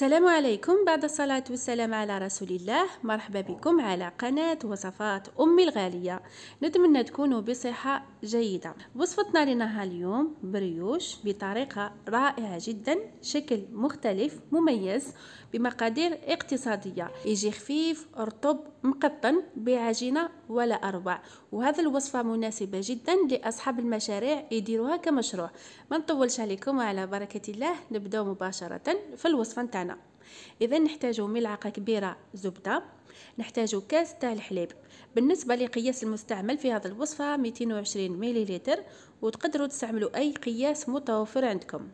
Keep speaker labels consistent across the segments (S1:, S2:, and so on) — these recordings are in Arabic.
S1: السلام عليكم بعد الصلاة والسلام على رسول الله مرحبا بكم على قناة وصفات أمي الغالية نتمنى تكونوا بصحة جيدة وصفتنا لنهار اليوم بريوش بطريقة رائعة جدا شكل مختلف مميز بمقادير اقتصادية يجي خفيف رطب مقطن بعجينة ولا أروع وهذا الوصفة مناسبة جدا لأصحاب المشاريع يديروها كمشروع ما نطولش عليكم وعلى بركة الله نبدأ مباشرة في الوصفة نتاعنا اذا نحتاج ملعقه كبيره زبده نحتاج كاس تاع الحليب بالنسبه لقياس المستعمل في هذه الوصفه 220 مليلتر وتقدروا تستعملوا اي قياس متوفر عندكم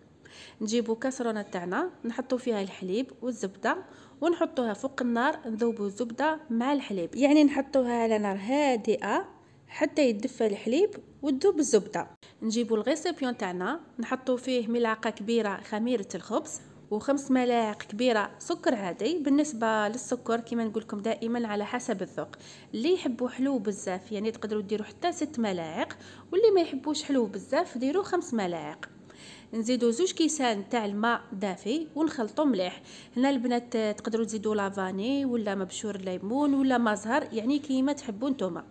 S1: نجيبوا كاسرونه تاعنا نحطوا فيها الحليب والزبده ونحطوها فوق النار نذوبوا الزبده مع الحليب يعني نحطوها على نار هادئه حتى يدفى الحليب وتذوب الزبده نجيبوا الغيسيبيون تاعنا نحطوا فيه ملعقه كبيره خميره الخبز وخمس ملاعق كبيره سكر عادي بالنسبه للسكر كما نقول لكم دائما على حسب الذوق اللي يحبوا حلو بزاف يعني تقدروا ديروا حتى ست ملاعق واللي ما يحبوش حلو بزاف ديروا خمس ملاعق نزيدو زوج كيسان تاع الماء دافي ونخلطو مليح هنا البنات تقدروا تزيدوا لافاني ولا مبشور ليمون ولا مزهر يعني كيما تحبوا نتوما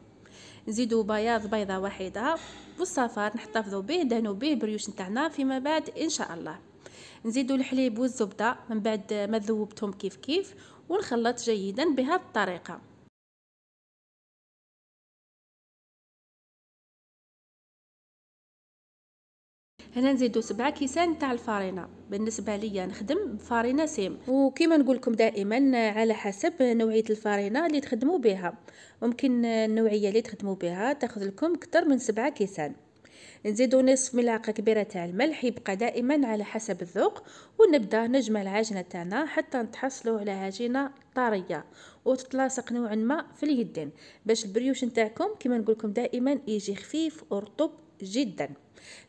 S1: نزيدو بياض بيضه واحده والصفار نحتفظوا به دهنوا به بريوش نتاعنا فيما بعد ان شاء الله نزيدو الحليب والزبده من بعد ما ذوبتهم كيف كيف ونخلط جيدا بهذه الطريقه هنا نزيدو سبعة كيسان تاع الفارينه بالنسبه ليا نخدم بفارينه سيم وكيما نقول لكم دائما على حسب نوعيه الفارينه اللي تخدموا بها ممكن النوعيه اللي تخدموا بها تاخذ لكم اكثر من سبعة كيسان نزيدو نصف ملعقه كبيره تاع الملح يبقى دائما على حسب الذوق ونبدا نجمع العجنه تاعنا حتى نتحصلوا على عجينه طريه وتتلاصق نوعا ما في اليدين باش البريوش نتاعكم كما نقول دائما يجي خفيف ورطب جدا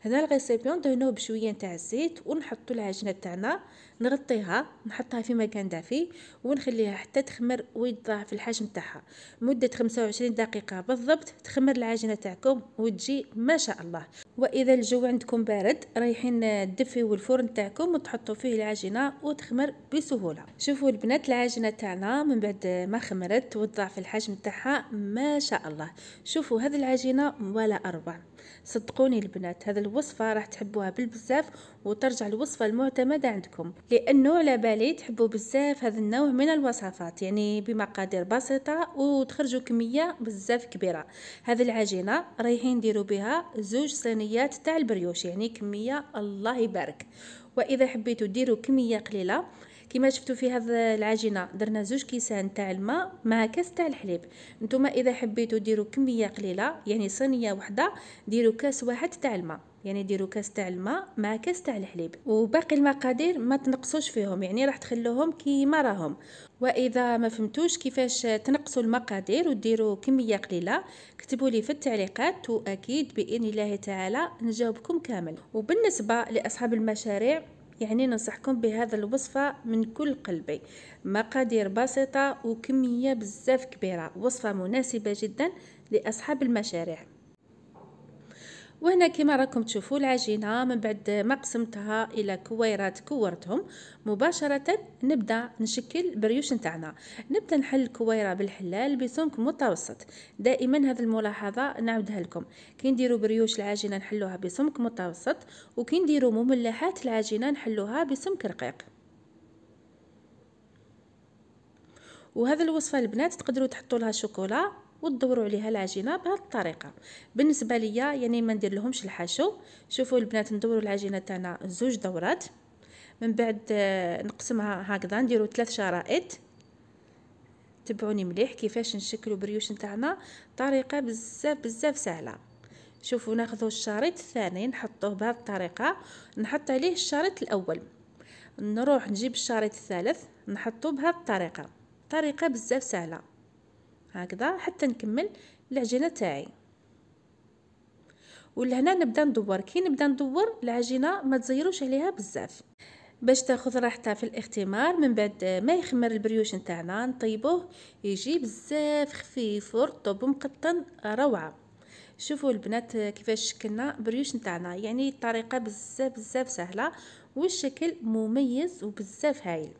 S1: هنا الغيسيبيون دهنوه بشويه نتاع الزيت ونحطوا العجينه تاعنا نغطيها نحطها في مكان دافي ونخليها حتى تخمر ويتضاعف الحجم تاعها مده 25 دقيقه بالضبط تخمر العجينه تاعكم وتجي ما شاء الله واذا الجو عندكم بارد رايحين تدفيو الفرن تاعكم وتحطوا فيه العجينه وتخمر بسهوله شوفوا البنات العجينه تاعنا من بعد ما خمرت وتضاعف الحجم تاعها ما شاء الله شوفوا هذه العجينه ولا اربع صدقوني البنات الوصفات هذه الوصفه راح تحبوها بالبزاف وترجع الوصفه المعتمده عندكم لانه على بالي تحبوا بزاف هذا النوع من الوصفات يعني بمقادير بسيطه وتخرجوا كميه بزاف كبيره هذه العجينه رايحين نديروا بها زوج صينيات تاع البريوش يعني كميه الله يبارك واذا حبيتوا ديروا كميه قليله كما شفتوا في هذه العجينه درنا زوج كيسان تاع الماء مع كاس تاع الحليب نتوما اذا حبيتوا ديروا كميه قليله يعني صينيه واحده ديروا كاس واحد تاع الماء يعني ديروا كاس تاع الماء مع كاس تاع الحليب وباقي المقادير ما تنقصوش فيهم يعني راح تخلوهم كيما راهم واذا ما فهمتوش كيفاش تنقصوا المقادير وديروا كميه قليله كتبوا لي في التعليقات واكيد باذن الله تعالى نجاوبكم كامل وبالنسبه لاصحاب المشاريع يعني ننصحكم بهذا الوصفة من كل قلبي مقادير بسيطة وكمية بزاف كبيرة وصفة مناسبة جدا لأصحاب المشاريع وهنا كما راكم تشوفوا العجينه من بعد ما قسمتها الى كويرات كورتهم مباشره نبدا نشكل بريوش نتاعنا نبدا نحل الكويره بالحلال بسمك متوسط دائما هذه الملاحظه نعاودها لكم كي نديروا بريوش العجينه نحلوها بسمك متوسط وكي نديروا مملحات العجينه نحلوها بسمك رقيق وهذا الوصفه البنات تقدروا تحطوا لها شوكولا وتدوروا عليها العجينه بهذه الطريقه بالنسبه ليا يعني ما ندير لهمش الحشو شوفوا البنات ندوروا العجينه تاعنا زوج دورات من بعد آه، نقسمها هكذا نديروا ثلاث شرائط تبعوني مليح كيفاش نشكلوا بريوش نتاعنا طريقه بزاف بزاف سهله شوفوا ناخذوا الشريط الثاني نحطوه بهذه الطريقه نحط عليه الشريط الاول نروح نجيب الشريط الثالث نحطوه بهذه الطريقه طريقه بزاف سهله هكذا حتى نكمل العجينه تاعي ولهنا نبدا ندور كي نبدا ندور العجينه ما تزيروش عليها بزاف باش تاخذ راحتها في الاختمار من بعد ما يخمر البريوش نتاعنا نطيبوه يجي بزاف خفيف ورطب ومقطن روعه شوفوا البنات كيفاش شكلنا بريوش نتاعنا يعني الطريقه بزاف بزاف سهله والشكل مميز وبزاف هايل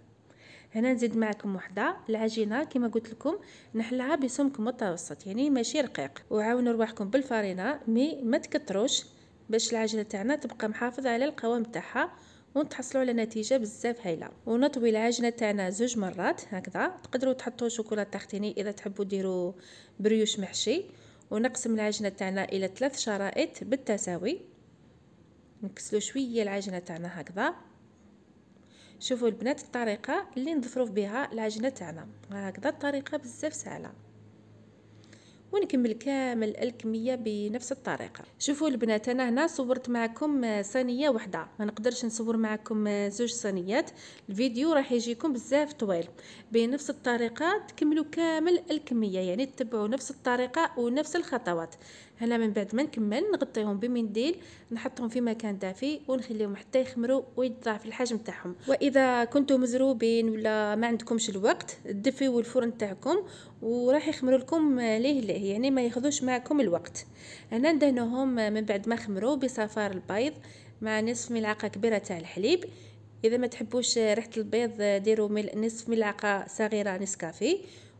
S1: هنا نزيد معكم وحده العجينه كما قلت لكم نحلها بسمك متوسط يعني ماشي رقيق وعاونوا رواحكم بالفرينه مي ما تكتروش باش العجينه تاعنا تبقى محافظه على القوام تاعها ونتحصلوا على نتيجه بزاف هايله ونطوي العجينه تاعنا زوج مرات هكذا تقدروا تحطوا شوكولاته تختيني اذا تحبوا ديروا بريوش محشي ونقسم العجينه تاعنا الى ثلاث شرائط بالتساوي نكسلو شويه العجينه تاعنا هكذا شوفوا البنات الطريقه اللي نضفروا بها العجينه تاعنا هكذا الطريقه بزاف سهله ونكمل كامل الكميه بنفس الطريقه شوفوا البنات انا هنا صورت معكم صينيه واحده ما نقدرش نصور معكم زوج صينيات الفيديو راح يجيكم بزاف طويل بنفس الطريقه تكملوا كامل الكميه يعني تتبعوا نفس الطريقه ونفس الخطوات هنا من بعد ما نكمل نغطيهم بمنديل نحطهم في مكان دافي ونخليهم حتى يخمروا ويتضاعف الحجم تاعهم واذا كنتم مزروبين ولا ما عندكمش الوقت دفيو الفرن تاعكم وراح يخمروا لكم ليه ليه الغذائي يعني ما ياخذوش معكم الوقت هنا ندهنوهم من بعد ما خمروا بصفار البيض مع نصف ملعقه كبيره تاع الحليب اذا ما تحبوش ريحه البيض ديروا نصف ملعقه صغيره نسكافيه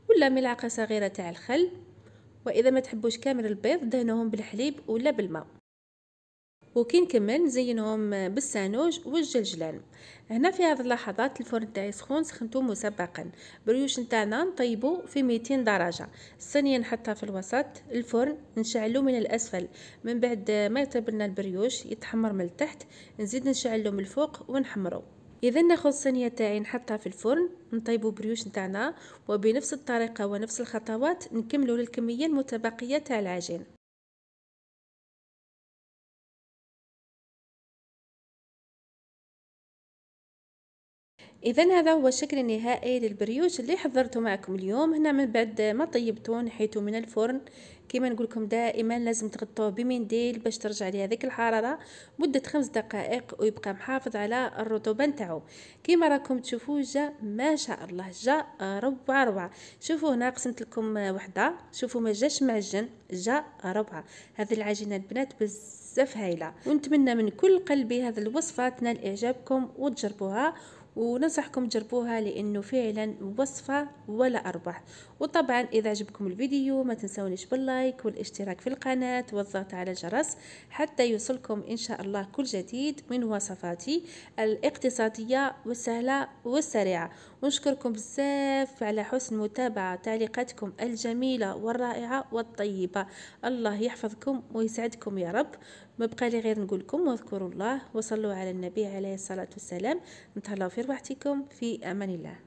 S1: ولا ملعقه صغيره تاع الخل واذا ما تحبوش كامل البيض دهنوهم بالحليب ولا بالماء وكي نكمل نزينهم بالسانوج والجلجلان هنا في هذه اللحظات الفرن تاعي سخون سخنته مسبقا بريوش نتاعنا نطيبو في 200 درجه الصينيه نحطها في الوسط الفرن نشعلو من الاسفل من بعد ما يطيب لنا البريوش يتحمر من التحت نزيد نشعلو من الفوق ونحمرو اذا ناخذ الصينيه تاعي نحطها في الفرن نطيبو بريوش نتاعنا وبنفس الطريقه ونفس الخطوات نكملو للكميه المتبقيه تاع العجين اذا هذا هو الشكل النهائي للبريوش اللي حضرته معكم اليوم هنا من بعد ما طيبته نحيته من الفرن كما نقول لكم دائما لازم تغطوه بمنديل باش ترجع ليه هذيك الحراره مده خمس دقائق ويبقى محافظ على الرطوبه نتاعو كما راكم تشوفوا جا ما شاء الله جا ربعه ربعه شوفوا هنا قسمت لكم وحده شوفوا ما جاش معجن جا ربعه هذه العجينه البنات بزاف هايله ونتمنى من كل قلبي هذه الوصفه تنال اعجابكم وتجربوها وننصحكم تجربوها لانه فعلا وصفه ولا اربح وطبعا اذا عجبكم الفيديو ما تنسونيش باللايك والاشتراك في القناه والضغط على الجرس حتى يوصلكم ان شاء الله كل جديد من وصفاتي الاقتصاديه والسهله والسريعه ونشكركم بزاف على حسن متابعه تعليقاتكم الجميله والرائعه والطيبه الله يحفظكم ويسعدكم يا رب ما بقى لي غير نقول لكم واذكروا الله وصلوا على النبي عليه الصلاه والسلام نتهلاو في رواحتكم في امان الله